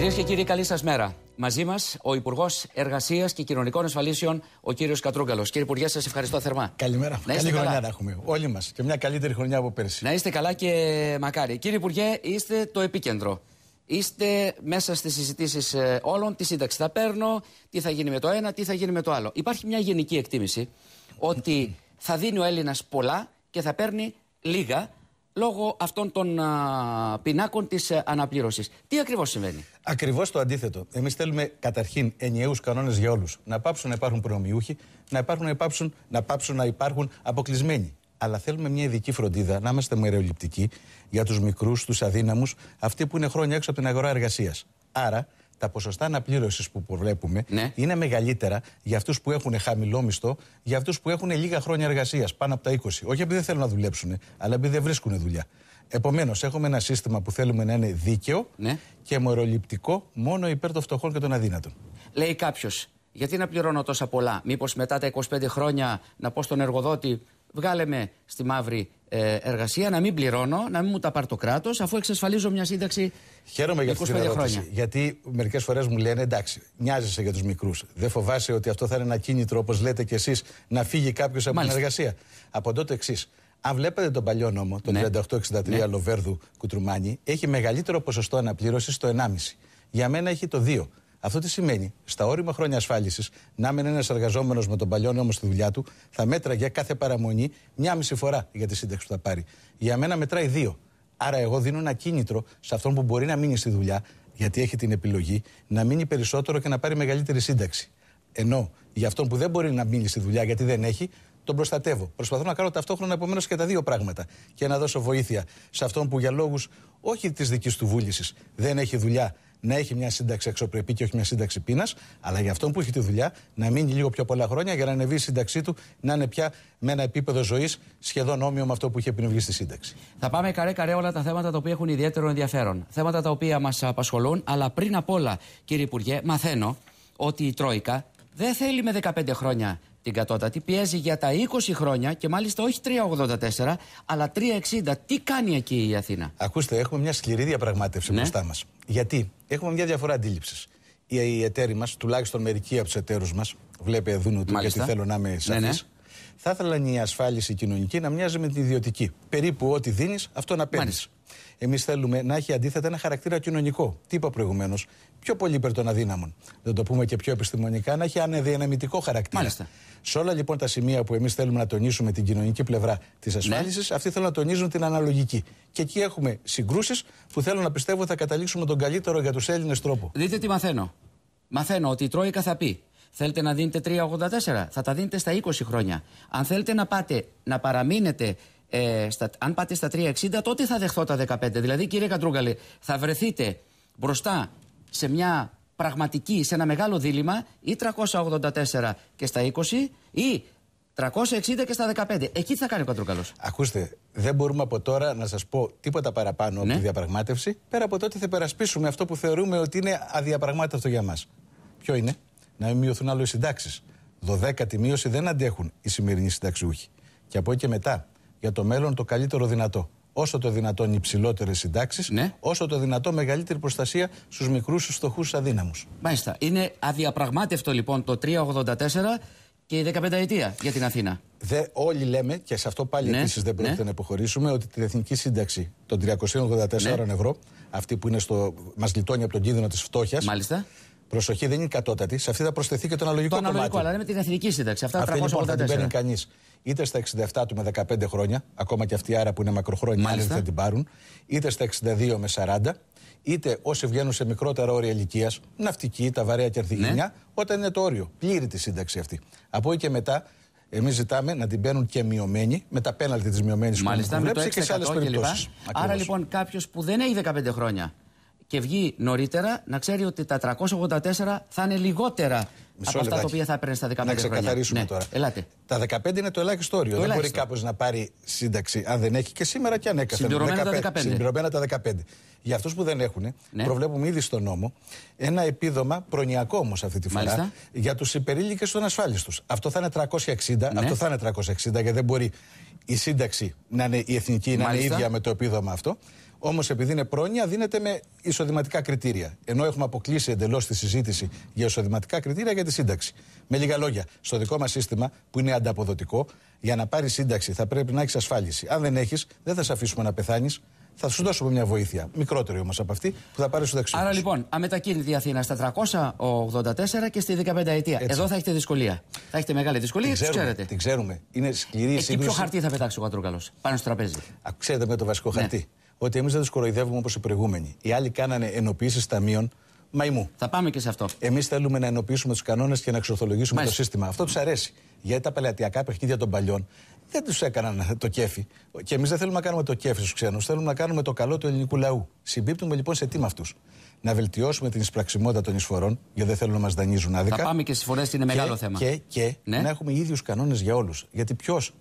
Κυρίες και κύριοι, καλή σας μέρα. Μαζί μας ο Υπουργός Εργασίας και Κοινωνικών Ασφαλίσεων, ο κύριος Κατρούγκαλος. Κύριε Υπουργέ, σας ευχαριστώ θερμά. Καλημέρα. καλή καλά. χρονιά να έχουμε όλοι μας και μια καλύτερη χρονιά από πέρσι. Να είστε καλά και μακάρι. Κύριε Υπουργέ, είστε το επίκεντρο. Είστε μέσα στις συζητήσεις ε, όλων. τη σύνταξη θα παίρνω, τι θα γίνει με το ένα, τι θα γίνει με το άλλο. Υπάρχει μια γενική εκτίμηση ότι θα δίνει ο Έλληνας πολλά και θα παίρνει λίγα λόγω αυτών των α, πινάκων της ε, αναπλήρωσης. Τι ακριβώς συμβαίνει. Ακριβώς το αντίθετο. Εμείς θέλουμε καταρχήν ενιαίους κανόνες για όλους. Να πάψουν να υπάρχουν προνομιούχοι, να, υπάρχουν, να, πάψουν, να υπάρχουν αποκλεισμένοι. Αλλά θέλουμε μια ειδική φροντίδα, να είμαστε μερεολειπτικοί. για τους μικρούς, τους αδύναμους, αυτοί που είναι χρόνια έξω από την αγορά εργασίας. Άρα τα ποσοστά αναπλήρωσης που προβλέπουμε ναι. είναι μεγαλύτερα για αυτούς που έχουν χαμηλό μισθό, για αυτούς που έχουν λίγα χρόνια εργασίας, πάνω από τα 20. Όχι επειδή δεν θέλουν να δουλέψουν, αλλά επειδή δεν βρίσκουν δουλειά. Επομένως, έχουμε ένα σύστημα που θέλουμε να είναι δίκαιο ναι. και μοροληπτικό μόνο υπέρ των φτωχών και των αδύνατων. Λέει κάποιος, γιατί να πληρώνω τόσα πολλά, Μήπως μετά τα 25 χρόνια να πω στον εργοδότη, βγάλε με στη μαύρη ε, εργασία, να μην πληρώνω, να μην μου τα πάρει το κράτος, αφού εξασφαλίζω μια σύνταξη. Χαίρομαι για αυτή την ερώτηση. Γιατί μερικές φορές μου λένε εντάξει, νοιάζεσαι για τους μικρούς. Δεν φοβάσαι ότι αυτό θα είναι ένα κίνητρο, όπως λέτε κι εσείς, να φύγει κάποιος από την εργασία. Από τότε εξής. Αν βλέπετε τον παλιό νόμο, τον ναι. 3863 ναι. Λοβέρδου Κουτρουμάνη, έχει μεγαλύτερο ποσοστό αναπλήρωσης στο 1,5. Για μένα έχει το 2. Αυτό τι σημαίνει, στα όριμα χρόνια ασφάλισης, να μεν ένας εργαζόμενος με τον παλιό νόμο στη δουλειά του, θα μέτρα για κάθε παραμονή μία μισή φορά για τη σύνταξη που θα πάρει. Για μένα μετράει δύο. Άρα, εγώ δίνω ένα κίνητρο σε αυτόν που μπορεί να μείνει στη δουλειά, γιατί έχει την επιλογή, να μείνει περισσότερο και να πάρει μεγαλύτερη σύνταξη. Ενώ για αυτόν που δεν μπορεί να μείνει στη δουλειά γιατί δεν έχει, τον προστατεύω. Προσπαθώ να κάνω ταυτόχρονα επομένως και τα δύο πράγματα. Και να δώσω βοήθεια σε αυτόν που για λόγους όχι της δικής του βούλησης δεν έχει δουλειά να έχει μια σύνταξη αξιοπρεπή και όχι μια σύνταξη πείνας, αλλά για αυτόν που έχει τη δουλειά να μείνει λίγο πιο πολλά χρόνια για να ανεβεί η σύνταξή του να είναι πια με ένα επίπεδο ζωής σχεδόν όμοιο με αυτό που είχε πριν βγει στη σύνταξη. Θα πάμε καρέ-καρέ όλα τα θέματα τα οποία έχουν ιδιαίτερο ενδιαφέρον. Θέματα τα οποία μας απασχολούν, αλλά πριν απ' όλα, κύριε Υπουργέ, μαθαίνω ότι η Τρόικα δεν θέλει με 15 χρόνια την κατώτατη, πιέζει για τα 20 χρόνια και μάλιστα όχι 3,84 αλλά 3,60. Τι κάνει εκεί η Αθήνα. Ακούστε, έχουμε μια σκληρή διαπραγμάτευση ναι. μπροστά μας. Γιατί έχουμε μια διαφορά αντίληψης. Οι εταίροι μας, τουλάχιστον μερικοί από τους εταίρους μας, βλέπετε, εδώ ότι θέλω να είμαι ναι, ναι. σαφής. Θα ήθελαν η ασφάλιση κοινωνική να μοιάζει με την ιδιωτική. Περίπου ό,τι δίνεις, αυτό να παίρνεις. Εμείς θέλουμε να έχει αντίθετα ένα χαρακτήρα κοινωνικό. Τι είπα προηγουμένως, πιο πολύ υπέρ των αδύναμων. Δεν το πούμε και πιο επιστημονικά, να έχει ανεδιανεμητικό χαρακτήρα. Μάλιστα. Σε όλα λοιπόν τα σημεία που εμείς θέλουμε να τονίσουμε την κοινωνική πλευρά της ασφάλιση, ναι. αυτοί θέλουν να τονίζουν την αναλογική. Και εκεί έχουμε συγκρούσεις που θέλω να πιστεύω θα καταλήξουμε τον καλύτερο για τους Έλληνες τρόπο. Δείτε τι μαθαίνω. Μαθαίνω ότι η Τρόικα θα πει Θέλετε να δίνετε 3,84, θα τα δίνετε στα 20 χρόνια. Αν θέλετε να πάτε, να παραμείνετε ε, στα, αν πάτε στα 3,60 τότε θα δεχθώ τα 15. Δηλαδή κύριε Κατρούγκαλη θα βρεθείτε μπροστά σε μια πραγματική, σε ένα μεγάλο δίλημα ή 384 και στα 20 ή 360 και στα 15. Εκεί τι θα κάνει ο Κατρούγκαλο. Ακούστε, δεν μπορούμε από τώρα να σας πω τίποτα παραπάνω από ναι. τη διαπραγμάτευση. Πέρα από τότε θα περασπίσουμε αυτό που θεωρούμε ότι είναι αδιαπραγμάτευτο για μας. Ποιο είναι να μην μειωθούν άλλο οι συνταξει Δωδέκατη μείωση δεν αντέχουν οι σημερινοί συνταξιούχοι. Και από εκεί και μετά, για το μέλλον το καλύτερο δυνατό. Όσο το δυνατόν υψηλότερε συντάξεις, ναι. όσο το δυνατόν μεγαλύτερη προστασία στους μικρούς, στους φτωχούς, στου αδύναμους. Μάλιστα. Είναι αδιαπραγμάτευτο λοιπόν το 384 και η 15 ετία για την Αθήνα. Δε, όλοι λέμε, και σε αυτό πάλι ναι, επίσης δεν ναι. πρόκειται ναι. να υποχωρήσουμε, ότι την εθνική σύνταξη των 384 ναι. ευρώ, αυτή που μα στο, από τον κίνδυνο της φτώχειας, Προσοχή δεν είναι κατώτατη. Σε αυτή θα προσθεθεί και το αναλογικό το κομμάτι. Αναλογικό, αλλά είναι με την εθνική σύνταξη. Αυτά αυτή λοιπόν θα την παίρνει κανείς είτε στα 67 του με 15 χρόνια, ακόμα και αυτή άρα που είναι μακροχρόνια, δεν θα την πάρουν, είτε στα 62 με 40, είτε όσοι βγαίνουν σε μικρότερα όρια ηλικίας, ναυτική, τα βαρέα και ναι. όταν είναι το όριο. Πλήρη τη σύνταξη αυτή. Από εκεί και μετά Εμείς ζητάμε να την παίρνουν και μειωμένοι με τα πέναλτι της μειωμένης που έχουν και σε άλλες περιπτώσει. Άρα λοιπόν κάποιος που δεν έχει 15 χρόνια και βγει νωρίτερα, να ξέρει ότι τα 384 θα είναι λιγότερα Μισό από λεπτάκι. αυτά τα οποία θα έπαιρνε στα 15 χρόνια. Να ξεκαθαρίσουμε ναι, τώρα. Ελάτε. Τα 15 είναι το ελάχιστο όριο. δεν ελάχιστο. μπορεί κάποιο να πάρει σύνταξη αν δεν έχει και σήμερα και αν έκαθεν. Συμπληρωμένα τα 15. Συμπληρωμένα τα 15. Για αυτούς που δεν έχουν, ναι. προβλέπουμε ήδη στον νόμο ένα επίδομα προνοιακό όμως αυτή τη φορά για τους υπερήλικες των ασφάλιστου. Αυτό θα είναι 360, ναι. αυτό θα είναι 360 γιατί δεν μπορεί η σύνταξη να είναι η εθνική, να είναι ίδια με το επίδομα αυτό. Όμως επειδή είναι πρόνοια, δίνεται με εισοδηματικά κριτήρια. Ενώ έχουμε αποκλείσει εντελώς τη συζήτηση για εισοδηματικά κριτήρια για τη σύνταξη. Με λίγα λόγια, στο δικό μας σύστημα που είναι ανταποδοτικό, για να πάρει σύνταξη θα πρέπει να έχεις ασφάλιση. Αν δεν έχεις, δεν θα σε αφήσουμε να πεθάνεις θα σου δώσουμε μια βοήθεια. Μικρότερη όμως από αυτή που θα πάρει στο δεξιό. Άρα λοιπόν, αμετακίνητη Αθήνα στα 384 και στη 15 ετία. Εδώ θα έχετε δυσκολία. Θα έχετε μεγάλη δυσκολία, την ξέρουμε, ξέρετε. Την ξέρουμε. Είναι σκληρή η ε, συγκρουση ποιο χαρτί θα πετάξει ο Κατρούγκαλος πάνω στο τραπέζι. Α, ξέρετε με το βασικό ναι. χαρτί. Ότι εμείς δεν τους κοροϊδεύουμε όπως οι προηγούμενοι. Οι άλλοι κάνανε ενοποιήσει ταμείων μαϊμού. Θα πάμε και σε αυτό. Εμείς θέλουμε να ενοποιήσουμε τους κανόνες και να εξορθολογήσουμε το σύστημα. Αυτό τους αρέσει. Γιατί τα πελατειακά παιχνίδια των παλιών δεν τους έκαναν το κέφι. Και εμείς δεν θέλουμε να κάνουμε το κέφι στους ξένους. Θέλουμε να κάνουμε το καλό του ελληνικού λαού. Συμπίπτουμε λοιπόν σε τι με αυτούς να βελτιώσουμε την εισπραξιμότητα των εισφορών, γιατί δεν θέλουν να μας δανείζουν άδικα. Θα πάμε και στις φορές είναι μεγάλο θέμα. Και, και ναι. να έχουμε ίδιους κανόνες για όλους. Γιατί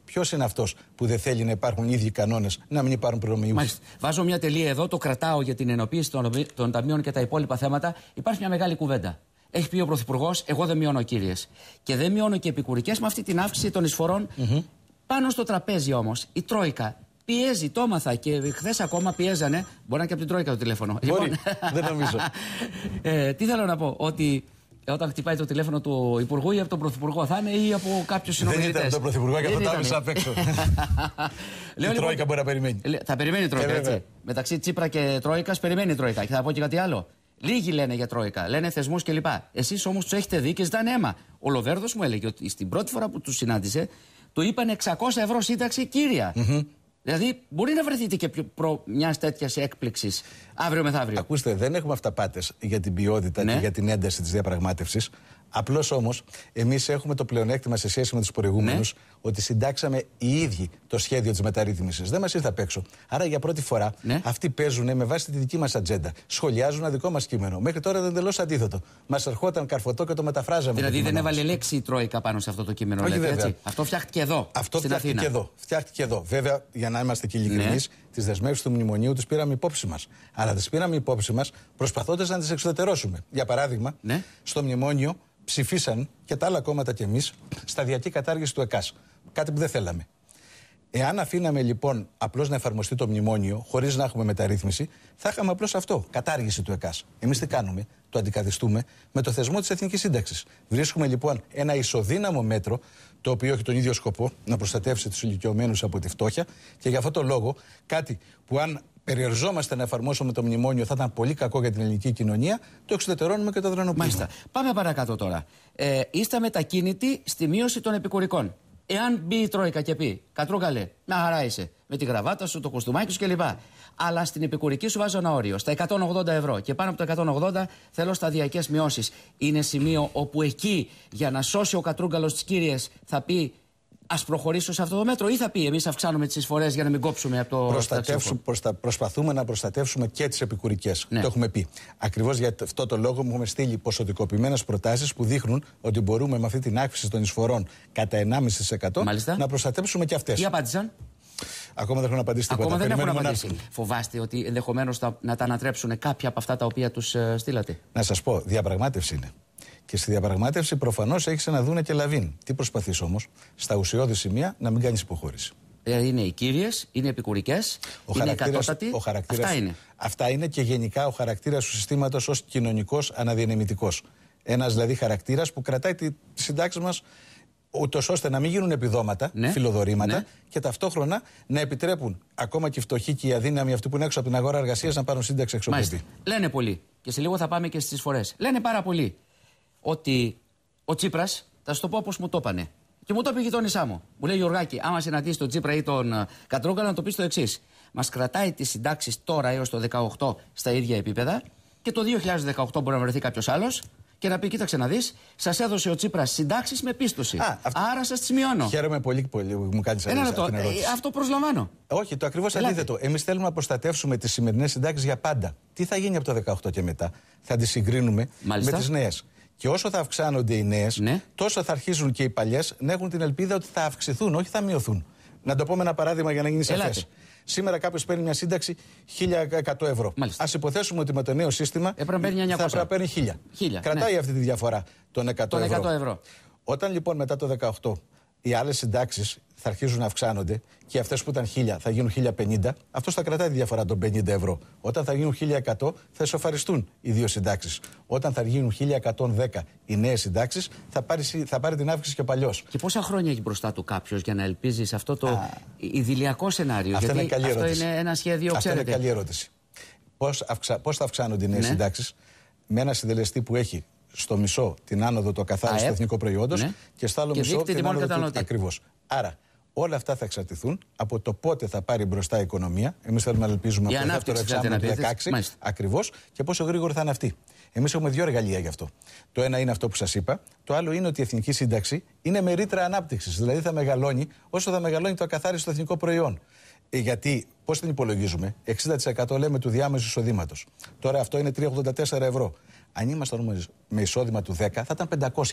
ποιο είναι αυτός που δεν θέλει να υπάρχουν ίδιοι κανόνες, να μην υπάρχουν προνομιού. Μάλιστα. Βάζω μια τελεία εδώ, το κρατάω για την ενοποίηση των, των ταμείων και τα υπόλοιπα θέματα. Υπάρχει μια μεγάλη κουβέντα. Έχει πει ο Πρωθυπουργός, εγώ δεν μειώνω κύριες. Και δεν μειώνω και επικουρικές με αυτή την αύξηση των εισφορών. Mm -hmm. Πάνω στο τραπέζι όμως, η Τρόικα Πιέζει, το έμαθα και χθες ακόμα πιέζανε. Μπορεί να και από την Τρόικα το τηλέφωνο. Μπορεί, λοιπόν, δεν νομίζω. ε, τι θέλω να πω, ότι όταν χτυπάει το τηλέφωνο του Υπουργού ή από τον Πρωθυπουργό θα είναι ή από κάποιου συνομιλητέ. Δεν ήταν από τον Πρωθυπουργό και από τον Τάβησα απ' έξω. Λέω, η λοιπόν, Τρόικα μπορεί να περιμένει. Θα περιμένει η Τρόικα, ε, έτσι. τον Τσίπρα και απο τον αφησα περιμένει η λοιπον τροικα μπορει να περιμενει θα περιμενει η τροικα μεταξυ τσιπρα και τροικα περιμενει η τροικα Και θα πω και κάτι άλλο. Λίγοι λένε για Τρόικα, λένε θεσμούς κλπ. Εσείς όμως τους έχετε δει και ζητάνε αίμα. Ο Λοβέρδος μου έλεγε ότι στην πρώτη φορά που τους συνάντησε, του είπαν 600 ευρώ σύνταξη κύρια. Mm -hmm. Δηλαδή, μπορεί να βρεθείτε και προ μιας τέτοιας έκπληξης αύριο μεθαύριο. Ακούστε, δεν έχουμε αυταπάτες για την ποιότητα και ναι. για την ένταση της διαπραγμάτευσης. Απλώς όμως, εμείς έχουμε το πλεονέκτημα σε σχέση με τους προηγούμενους ναι. ότι συντάξαμε οι ίδιοι το σχέδιο της μεταρρύθμισης. Δεν μας ήρθε απ' έξω. Άρα για πρώτη φορά ναι. αυτοί παίζουν με βάση τη δική μας ατζέντα. Σχολιάζουν ένα δικό μας κείμενο. Μέχρι τώρα ήταν εντελώς αντίθετο. Μας ερχόταν καρφωτό και το μεταφράζαμε. Δηλαδή το δεν έβαλε λέξη η Τρόικα πάνω σε αυτό το κείμενο. Όχι, λέτε, έτσι. Αυτό φτιάχτηκε εδώ. Αυτό στην φτιάχτηκε εδώ. Φτιάχτηκε εδώ. Βέβαια, για να είμαστε και ειλικρινείς, ναι. τις δεσμεύσεις του μνημονίου τις πήραμε υπόψη μας. Αλλά τις πήραμε υπόψη μας προσπαθώντας να τις εξωτερώσουμε. Για παράδειγμα, ναι. στο μνημόνιο ψηφίσαν και τα άλλα κόμματα και εμείς σταδιακή κατάργηση του ΕΚΑΣ. Κάτι που δεν θέλαμε. Εάν αφήναμε λοιπόν απλώς να εφαρμοστεί το μνημόνιο, χωρίς να έχουμε μεταρρύθμιση, θα είχαμε απλώς αυτό. Κατάργηση του ΕΚΑΣ. Εμείς τι κάνουμε, το αντικαθιστούμε με το θεσμό της Εθνικής Σύνταξης. Βρίσκουμε λοιπόν ένα ισοδύναμο μέτρο, το οποίο έχει τον ίδιο σκοπό, να προστατεύσει τους ηλικιωμένους από τη φτώχεια και για αυτό το λόγο κάτι που αν περιοριζόμαστε να εφαρμόσουμε το μνημόνιο, θα ήταν πολύ κακό για την ελληνική κοινωνία. Το εξουδετερώνουμε και το δρανοποιούμε. Μάλιστα. Πάμε παρακάτω τώρα. Ε, είστε μετακίνητοι στη μείωση των επικουρικών. Εάν μπει η Τρόικα και πει, Κατρούγκαλε, να χαρά με τη γραβάτα σου, το κουστούμάκι σου κλπ. Αλλά στην επικουρική σου βάζω ένα όριο, στα 180 ευρώ. Και πάνω από τα 180 θέλω σταδιακές μειώσεις. Είναι σημείο όπου εκεί για να σώσει ο Κατρούγκαλο τις κύριες θα πει Ας προχωρήσω σε αυτό το μέτρο, ή θα πει εμείς αυξάνουμε τις εισφορές για να μην κόψουμε από το. Προστατεύσουμε, προστα... Προσπαθούμε να προστατεύσουμε και τις επικουρικές. Ναι. Το έχουμε πει. Ακριβώς για αυτό το λόγο μου έχουμε στείλει ποσοτικοποιημένες προτάσεις που δείχνουν ότι μπορούμε με αυτή την αύξηση των εισφορών κατά 1,5% να προστατέψουμε και αυτές. Τι απάντησαν. Ακόμα δεν έχουν απαντήσει τίποτα. Ακόμα δεν έχουν απαντήσει. Φοβάστε ότι ενδεχομένως να τα ανατρέψουν κάποια από αυτά τα οποία τους ε, στείλατε. Να σας πω, διαπραγμάτευση είναι. Και στη διαπραγμάτευση προφανώς έχεις να δούνε και λαβίν. Τι προσπαθείς όμως, στα ουσιώδη σημεία να μην κάνεις υποχώρηση. Δηλαδή είναι οι κύριες, είναι επικουρικές, είναι οι Ο αυτά είναι. Αυτά είναι και γενικά ο χαρακτήρας του συστήματος ως κοινωνικός αναδιανεμητικός. Ένας δηλαδή χαρακτήρας που κρατάει τη συντάξεις μας ούτως ώστε να μην γίνουν επιδόματα, ναι, φιλοδορήματα ναι. και ταυτόχρονα να επιτρέπουν ακόμα και οι φτωχοί και οι αδύναμοι αυτοί που είναι έξω από την αγορά εργασίας να πάρουν σύνταξη εξοπλιστή. Λένε πολύ. Και σε λίγο θα πάμε και στις φορές. Λένε πάρα πολύ ότι ο Τσίπρας, θα σου το πω όπω μου το πάνε. Και μου το πήγε η γειτόνισά μου. Μου λέει Γιωργάκη, άμα συναντήσεις τον Τσίπρα ή τον ε, Κατρούγκαλα, να το πεις το εξής. Μας κρατάει τις συντάξεις τώρα έως το 2018 στα ίδια επίπεδα και το 2018 μπορεί να βρεθεί κάποιος άλλος και να πει: Κοίταξε να δεις, σας έδωσε ο Τσίπρας συντάξεις με πίστοση. Άρα σας τις μειώνω. Χαίρομαι πολύ που μου κάνεις αυτή την ερώτηση. Ε, αυτό προσλαμβάνω. Όχι, το ακριβώς αντίθετο. Εμείς θέλουμε να προστατεύσουμε τις σημερινές συντάξεις για πάντα. Τι θα γίνει από το 18 και μετά. Θα τις συγκρίνουμε με τις νέες. Και όσο θα αυξάνονται οι νέες, ναι. τόσο θα αρχίζουν και οι παλιές να έχουν την ελπίδα ότι θα αυξηθούν, όχι θα μειωθούν. Να το πω με ένα παράδειγμα για να γίνει σαφές. Σήμερα κάποιος παίρνει μια σύνταξη 1100 ευρώ. Ας υποθέσουμε ότι με το νέο σύστημα θα ε, πρέπει να παίρνει 1000. Κρατάει ναι. αυτή τη διαφορά των 100, 100 ευρώ. ευρώ. Όταν λοιπόν μετά το 18 οι άλλες συντάξεις θα αρχίζουν να αυξάνονται και αυτές που ήταν 1000 θα γίνουν 1050, αυτό θα κρατάει τη διαφορά των 50 ευρώ. Όταν θα γίνουν 1100 θα εσωφαριστούν οι δύο συντάξεις. Όταν θα γίνουν 1110 οι νέες συντάξεις θα πάρει, θα πάρει την αύξηση και παλιός. Και πόσα χρόνια έχει μπροστά του κάποιος για να ελπίζει σε αυτό το Α, ιδηλιακό σενάριο. Αυτή γιατί είναι καλή αυτό είναι ένα σχέδιο, είναι καλή ερώτηση. Πώς αυξα... θα αυξάνονται οι νέες ναι. συντάξεις με ένα συντελεστή που έχει στο μισό την άνοδο του ακαθάριστου του ε. εθνικού προϊόντος ναι. και στο άλλο μισό την άνοδο του ακριβώς. Άρα όλα αυτά θα εξαρτηθούν από το πότε θα πάρει μπροστά η οικονομία. Εμείς θέλουμε να ελπίζουμε από το δεύτερο εξάμεινο του 2016 ακριβώς και πόσο γρήγορο θα είναι αυτή. Εμείς έχουμε δύο εργαλεία γι' αυτό. Το ένα είναι αυτό που σας είπα. Το άλλο είναι ότι η εθνική σύνταξη είναι με ρήτρα ανάπτυξης. Δηλαδή θα μεγαλώνει όσο θα μεγαλώνει το ακαθάριστο εθνικό προϊόν. Ε, γιατί, πώς την υπολογίζουμε, 60% λέμε του διάμεσου εισοδήματος. Τώρα αυτό είναι 3,84 ευρώ αν ήμασταν όμως με εισόδημα του 10, θα ήταν 500.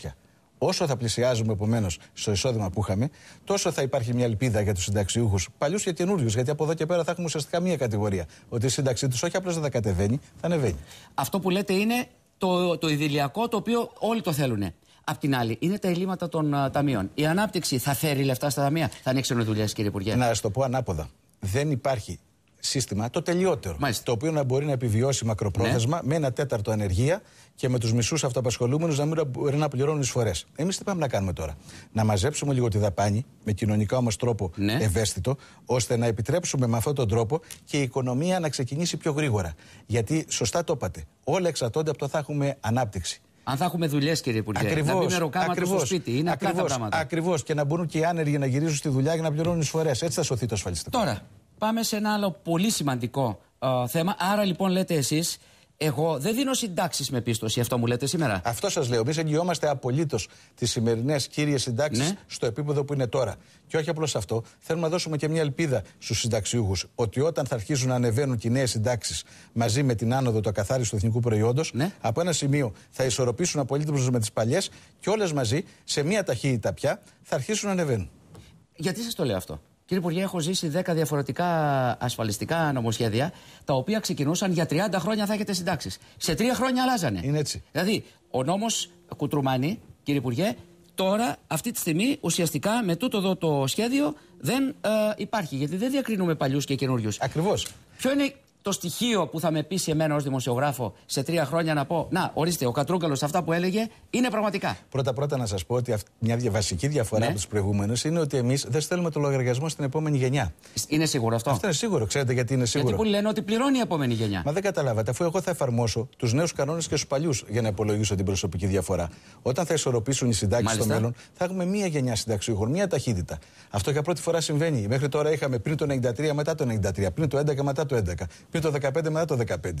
Όσο θα πλησιάζουμε επομένως στο εισόδημα που είχαμε, τόσο θα υπάρχει μια ελπίδα για τους συνταξιούχους, παλιούς και καινούριους. Γιατί από εδώ και πέρα θα έχουμε ουσιαστικά μία κατηγορία. Ότι η σύνταξή τους όχι απλώς δεν θα κατεβαίνει, θα ανεβαίνει. Αυτό που λέτε είναι το, το ιδηλιακό το οποίο όλοι το θέλουν. Απ' την άλλη, είναι τα ελλείμματα των uh, ταμείων. Η ανάπτυξη θα φέρει λεφτά στα ταμεία, θα ανοίξουν δουλειές, κύριε Υπουργέ. Να σας το πω ανάποδα. Δεν υπάρχει σύστημα, το τελειότερο. Μάλιστα. Το οποίο να μπορεί να επιβιώσει μακροπρόθεσμα ναι. με ένα τέταρτο ανεργία και με τους μισούς αυτοαπασχολούμενους να μην μπορεί να πληρώνουν εισφορέ. Εμείς τι πάμε να κάνουμε τώρα. Να μαζέψουμε λίγο τη δαπάνη με κοινωνικά όμως τρόπο ναι. ευαίσθητο, ώστε να επιτρέψουμε με αυτόν τον τρόπο και η οικονομία να ξεκινήσει πιο γρήγορα. Γιατί σωστά το είπατε. Όλα εξαρτώνται από το θα έχουμε ανάπτυξη. Αν θα έχουμε δουλειές, κύριε Υπουργέ, ακριβώς, να μην ακριβώς, στο σπίτι. Είναι ακριβώς, τα πράγματα. Ακριβώς. Και να μπορούν και οι άνεργοι να γυρίζουν στη δουλειά για να πληρώνουν εισφορέ. Έτσι θα σωθεί το ασφαλιστικό. Τώρα, Πάμε σε ένα άλλο πολύ σημαντικό ε, θέμα. Άρα λοιπόν λέτε εσείς, εγώ δεν δίνω συντάξεις με πίστοση. Αυτό μου λέτε σήμερα. Αυτό σας λέω. Εμείς εγγυόμαστε απολύτως τις σημερινές κύριες συντάξεις ναι. στο επίπεδο που είναι τώρα. Και όχι απλώς αυτό. Θέλουμε να δώσουμε και μια ελπίδα στους συνταξιούχους ότι όταν θα αρχίσουν να ανεβαίνουν και οι νέες συντάξεις μαζί με την άνοδο του ακαθάριστου του εθνικού προϊόντος, ναι. από ένα σημείο θα ισορροπήσουν απολύτως με τις παλιές και όλες μαζί σε μια ταχύτητα πια θα αρχίσουν να ανεβαίνουν. Γιατί σας το λέω αυτό. Κύριε Υπουργέ, έχω ζήσει 10 διαφορετικά ασφαλιστικά νομοσχέδια, τα οποία ξεκινούσαν για 30 χρόνια θα έχετε συντάξεις. Σε 3 χρόνια αλλάζανε. Είναι έτσι. Δηλαδή, ο νόμος Κουτρουμάνη, κύριε Υπουργέ, τώρα, αυτή τη στιγμή, ουσιαστικά με τούτο εδώ το σχέδιο δεν ε, υπάρχει. Γιατί δεν διακρίνουμε παλιούς και καινούριους. Ακριβώς. Ποιο είναι το στοιχείο που θα με πείσει εμένα ως δημοσιογράφο σε τρία χρόνια να πω Να, ορίστε, ο Κατρούγκαλος αυτά που έλεγε είναι πραγματικά. Πρώτα-πρώτα να σας πω ότι μια βασική διαφορά ναι. από τους προηγούμενους είναι ότι εμείς δεν στέλνουμε το λογαριασμό στην επόμενη γενιά. Είναι σίγουρο αυτό. Αυτό είναι σίγουρο, ξέρετε γιατί είναι σίγουρο. Γιατί πολλοί λένε ότι πληρώνει η επόμενη γενιά. Μα δεν καταλάβατε, αφού εγώ θα εφαρμόσω τους νέους κανόνες και τους παλιούς για να υπολογίσω την προσωπική διαφορά. Όταν θα ισορροπήσουν οι συντάξεις στο μέλλον, θα έχουμε μία γενιά συνταξιούχων, μία ταχύτητα. Αυτό για πρώτη φορά συμβαίνει. Μέχρι τώρα είχαμε πριν το 93, μετά το 93, πριν το 11, μετά το 11. Πριν το 2015, μετά το 2015.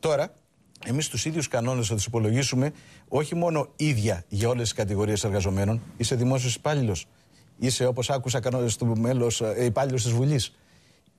Τώρα, εμείς τους ίδιους κανόνες θα τους υπολογίσουμε όχι μόνο ίδια για όλες τις κατηγορίες εργαζομένων. Είσαι δημόσιος υπάλληλος. Είσαι, όπως άκουσα, κανόνες του μέλο ε, υπάλληλος της Βουλής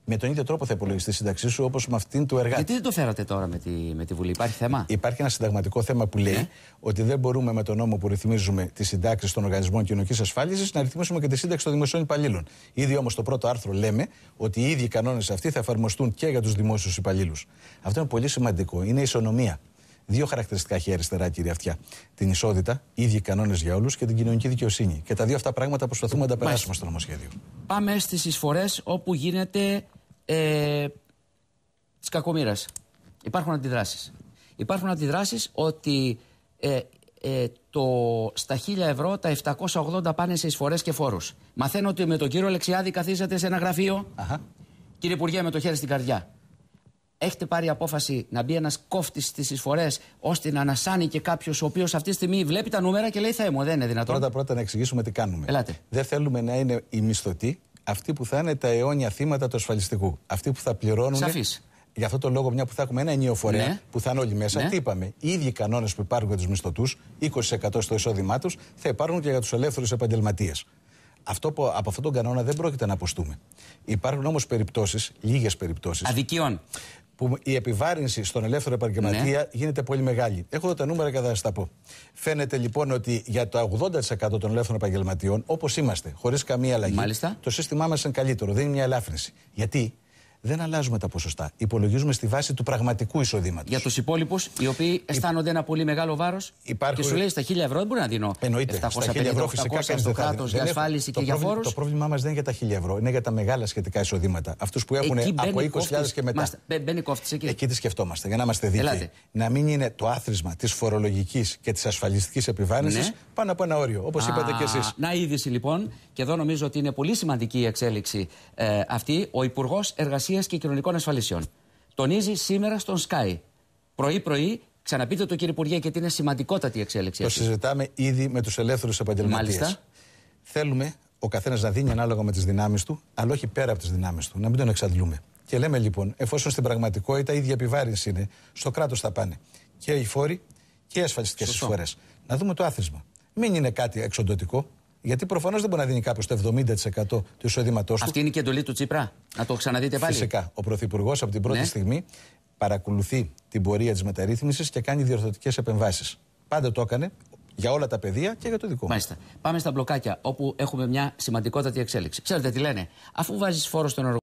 με τον ίδιο τρόπο θα υπολογιστεί η σύνταξή σου όπως με αυτήν του εργάτη. Γιατί δεν το φέρατε τώρα με τη, με τη Βουλή, υπάρχει θέμα. Υπάρχει ένα συνταγματικό θέμα που λέει ναι. ότι δεν μπορούμε με τον νόμο που ρυθμίζουμε τις συντάξεις των οργανισμών κοινωνικής ασφάλισης να ρυθμίσουμε και τη σύνταξη των δημοσίων υπαλλήλων. Ήδη όμως το πρώτο άρθρο λέμε ότι οι ίδιοι κανόνες αυτοί θα εφαρμοστούν και για τους δημόσιους υπαλλήλους. Αυτό είναι πολύ σημαντικό. Είναι ισονομία. Δύο χαρακτηριστικά έχει η αριστερά, κύριε Αυτιά. Την ισότητα, ίδιοι κανόνες για όλους και την κοινωνική δικαιοσύνη. Και τα δύο αυτά πράγματα προσπαθούμε να τα περάσουμε στο νομοσχέδιο. Πάμε στις εισφορές όπου γίνεται ε, της κακομοίρας. Υπάρχουν αντιδράσεις. Υπάρχουν αντιδράσεις ότι ε, ε, το, στα 1000 ευρώ τα 780 πάνε σε εισφορές και φόρους. Μαθαίνω ότι με τον κύριο Αλεξιάδη καθίσατε σε ένα γραφείο. Αχα. Κύριε Υπουργέ, με το χέρι στην καρδιά έχετε πάρει απόφαση να μπει ένας κόφτης στις εισφορές, ώστε να ανασάνει και κάποιος ο οποίος αυτή τη στιγμή βλέπει τα νούμερα και λέει: θα μου, δεν είναι δυνατόν. Πρώτα πρώτα να εξηγήσουμε τι κάνουμε. Ελάτε. Δεν θέλουμε να είναι οι μισθωτοί αυτοί που θα είναι τα αιώνια θύματα του ασφαλιστικού. Αυτοί που θα πληρώνουν. Σαφής. Γι' αυτό το λόγο, μια που θα έχουμε ένα ενίο φορέα ναι. που θα είναι όλοι μέσα, ναι. τι είπαμε. Οι ίδιοι κανόνες που υπάρχουν για τους μισθωτούς, 20% στο εισόδημά τους, θα υπάρχουν και για τους ελεύθερους επαγγελματίες. Αυτό, που, από αυτόν τον κανόνα δεν πρόκειται να αποστούμε. Υπάρχουν όμως περιπτώσεις, λίγες περιπτώσεις. Αδικιών που η επιβάρυνση στον ελεύθερο επαγγελματία ναι. γίνεται πολύ μεγάλη. Έχω εδώ τα νούμερα και θα σας τα πω. Φαίνεται λοιπόν ότι για το 80% των ελεύθερων επαγγελματιών, όπως είμαστε, χωρίς καμία αλλαγή, Μάλιστα. το σύστημά μας είναι καλύτερο, δίνει μια ελάφρυνση. Γιατί δεν αλλάζουμε τα ποσοστά. Υπολογίζουμε στη βάση του πραγματικού εισοδήματος. Για τους υπόλοιπους, οι οποίοι αισθάνονται ένα πολύ μεγάλο βάρος. Υπάρχουν... Και σου λέει στα 1000 ευρώ δεν μπορεί να δίνω. Εννοείται. στα 1000 ευρώ φυσικά κάνει το κράτο για ασφάλιση και για φόρους. Το πρόβλημά μας δεν είναι για τα 1000 ευρώ, είναι για τα μεγάλα σχετικά εισοδήματα. Αυτούς που έχουν Εκεί από 20.000 και μετά. μπαίνει κόφτη εκεί. Εκεί τη σκεφτόμαστε, για να είμαστε δίκαιοι. Να μην είναι το άθροισμα της φορολογικής και της ασφαλιστικής επιβάρυνσης ναι. πάνω από ένα όριο, όπως είπατε κι εσείς. Να είδηση λοιπόν, και εδώ νομίζω ότι είναι πολύ σημαντική η εξέλιξη ε, αυτή. Ο Υπουργός Εργασίας και κοινωνικών ασφαλίσεων. Τονίζει σήμερα στον Sky. Πρωί-πρωί, ξαναπείτε το κύριε Υπουργέ, γιατί είναι σημαντικότατη η εξέλιξη. Το συζητάμε ήδη με τους ελεύθερους επαγγελματίες. Θέλουμε ο καθένας να δίνει ανάλογα με τις δυνάμεις του, αλλά όχι πέρα από τις δυνάμεις του, να μην τον εξαντλούμε. Και λέμε λοιπόν, εφόσον στην πραγματικότητα η ίδια επιβάρυνση είναι, στο κράτος θα πάνε και οι φόροι και οι ασφαλιστικές εισφορές. Να δούμε το άθροισμα. Μην είναι κάτι εξοντοτικό. Γιατί προφανώς δεν μπορεί να δίνει κάποιος το 70% του εισοδήματός του. Αυτή είναι η εντολή του Τσίπρα. Να το ξαναδείτε πάλι. Φυσικά. Ο Πρωθυπουργός από την πρώτη ναι. στιγμή παρακολουθεί την πορεία της μεταρρύθμισης και κάνει διορθωτικές επεμβάσεις. Πάντα το έκανε για όλα τα παιδεία και για το δικό μου. Μάλιστα. Πάμε στα μπλοκάκια, όπου έχουμε μια σημαντικότατη εξέλιξη. Ξέρετε τι λένε, αφού βάζεις φόρο στον οργανισμό.